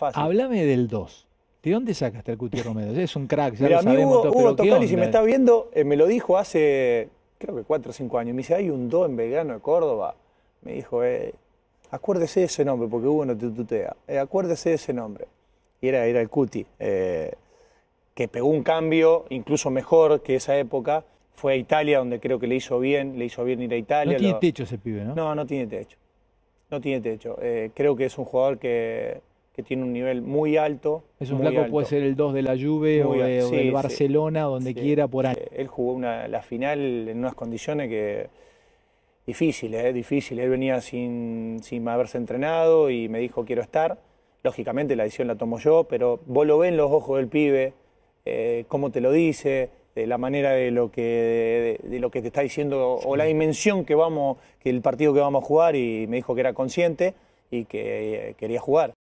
Háblame del 2. ¿De dónde sacaste el Cuti Romero? Es un crack, ya lo sabemos. Hugo, todo, Hugo si me está viendo, eh, me lo dijo hace, creo que 4 o 5 años. Me dice, hay un 2 en Belgrano de Córdoba. Me dijo, eh, acuérdese de ese nombre, porque Hugo no te tutea. Eh, acuérdese de ese nombre. Y era, era el Cuti, que pegó un cambio incluso mejor que esa época. Fue a Italia, donde creo que le hizo bien, le hizo bien ir a Italia. No tiene techo ese pibe, ¿no? No, no tiene techo. No tiene techo. creo que es un jugador que que tiene un nivel muy alto. Es un flaco, puede ser el 2 de la Juve o, del Barcelona, donde quiera, por ahí. Él jugó la final en unas condiciones que difíciles, eh, difícil. Él venía sin, haberse entrenado y me dijo quiero estar. Lógicamente la decisión la tomo yo, pero vos lo ves en los ojos del pibe, eh, cómo te lo dice, la manera de lo que, de, lo que te está diciendo o la dimensión que vamos, que el partido que vamos a jugar y me dijo que era consciente y que eh, quería jugar.